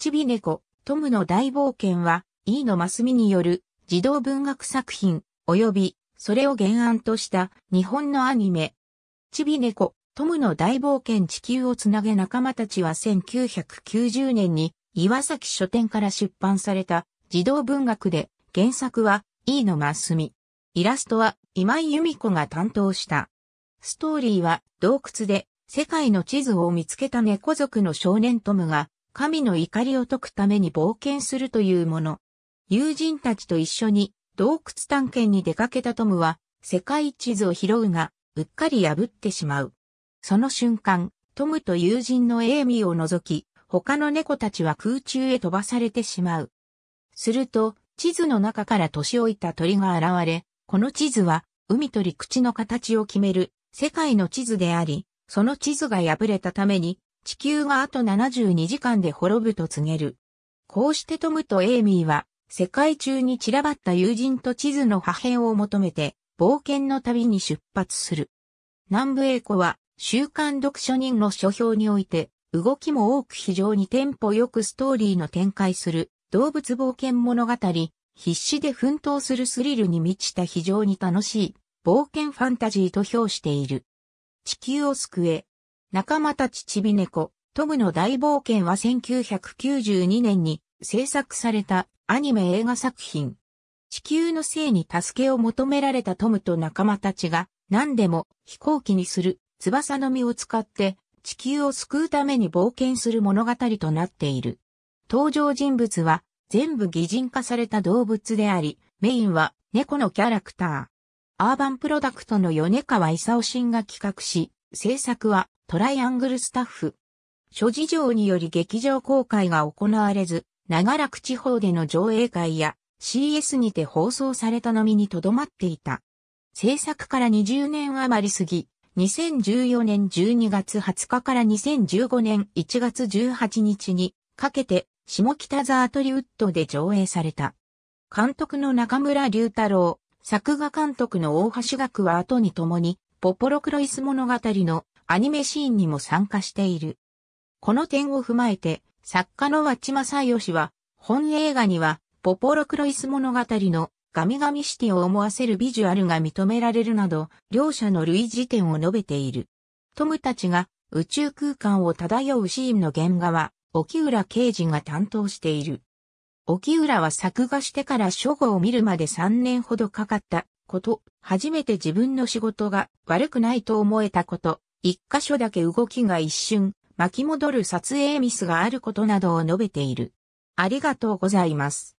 ちび猫、トムの大冒険は、のマスミによる児童文学作品、及び、それを原案とした日本のアニメ。ちび猫、トムの大冒険地球をつなげ仲間たちは1990年に岩崎書店から出版された児童文学で原作はのマスミ。イラストは今井由美子が担当した。ストーリーは洞窟で世界の地図を見つけた猫族の少年トムが神の怒りを解くために冒険するというもの。友人たちと一緒に洞窟探検に出かけたトムは世界地図を拾うが、うっかり破ってしまう。その瞬間、トムと友人のエイミーを除き、他の猫たちは空中へ飛ばされてしまう。すると、地図の中から年老いた鳥が現れ、この地図は海と陸地の形を決める世界の地図であり、その地図が破れたために地球があと72時間で滅ぶと告げる。こうしてトムとエイミーは、世界中に散らばった友人と地図の破片を求めて、冒険の旅に出発する。南部英子は、週刊読書人の書評において、動きも多く非常にテンポよくストーリーの展開する、動物冒険物語、必死で奮闘するスリルに満ちた非常に楽しい、冒険ファンタジーと評している。地球を救え、仲間たちちび猫、トムの大冒険は1992年に制作されたアニメ映画作品。地球のいに助けを求められたトムと仲間たちが何でも飛行機にする翼の実を使って地球を救うために冒険する物語となっている。登場人物は全部擬人化された動物であり、メインは猫のキャラクター。アーバンプロダクトの米川勲新が企画し、制作はトライアングルスタッフ。諸事情により劇場公開が行われず、長らく地方での上映会や CS にて放送されたのみにとどまっていた。制作から20年余り過ぎ、2014年12月20日から2015年1月18日にかけて下北沢トリウッドで上映された。監督の中村龍太郎、作画監督の大橋学は後に共に、ポポロクロイス物語のアニメシーンにも参加している。この点を踏まえて、作家の和地正義は、本映画には、ポポロクロイス物語のガミガミシティを思わせるビジュアルが認められるなど、両者の類似点を述べている。トムたちが宇宙空間を漂うシーンの原画は、沖浦刑事が担当している。沖浦は作画してから初号を見るまで3年ほどかかったこと、初めて自分の仕事が悪くないと思えたこと、一箇所だけ動きが一瞬、巻き戻る撮影ミスがあることなどを述べている。ありがとうございます。